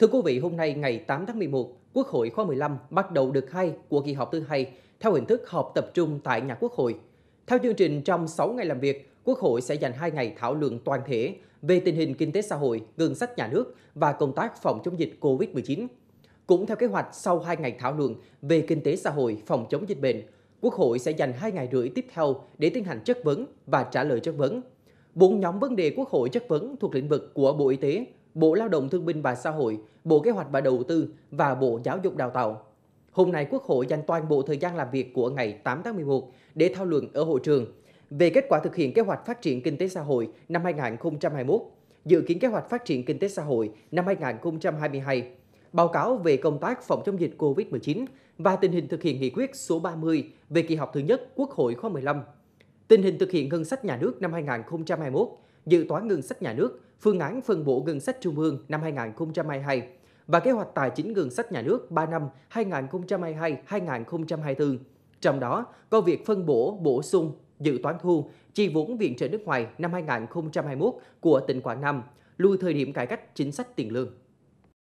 Thưa quý vị, hôm nay ngày 8 tháng 11, Quốc hội khóa 15 bắt đầu được 2 của kỳ họp thứ hai theo hình thức họp tập trung tại nhà Quốc hội. Theo chương trình, trong 6 ngày làm việc, Quốc hội sẽ dành 2 ngày thảo luận toàn thể về tình hình kinh tế xã hội, ngân sách nhà nước và công tác phòng chống dịch COVID-19. Cũng theo kế hoạch, sau 2 ngày thảo luận về kinh tế xã hội, phòng chống dịch bệnh, Quốc hội sẽ dành 2 ngày rưỡi tiếp theo để tiến hành chất vấn và trả lời chất vấn. Bốn nhóm vấn đề Quốc hội chất vấn thuộc lĩnh vực của Bộ Y tế, Bộ Lao động Thương binh và Xã hội, Bộ Kế hoạch và Đầu tư và Bộ Giáo dục Đào tạo. Hôm nay Quốc hội dành toàn bộ thời gian làm việc của ngày 8 tháng 11 để thảo luận ở hội trường về kết quả thực hiện kế hoạch phát triển kinh tế xã hội năm 2021, dự kiến kế hoạch phát triển kinh tế xã hội năm 2022, báo cáo về công tác phòng chống dịch COVID-19 và tình hình thực hiện nghị quyết số 30 về kỳ họp thứ nhất Quốc hội khóa 15, tình hình thực hiện ngân sách nhà nước năm 2021 dự toán ngân sách nhà nước, phương án phân bổ ngân sách trung ương năm 2022 và kế hoạch tài chính ngân sách nhà nước 3 năm 2022-2024. Trong đó có việc phân bổ, bổ sung, dự toán thu, chi vốn viện trợ nước ngoài năm 2021 của tỉnh Quảng Nam, lùi thời điểm cải cách chính sách tiền lương.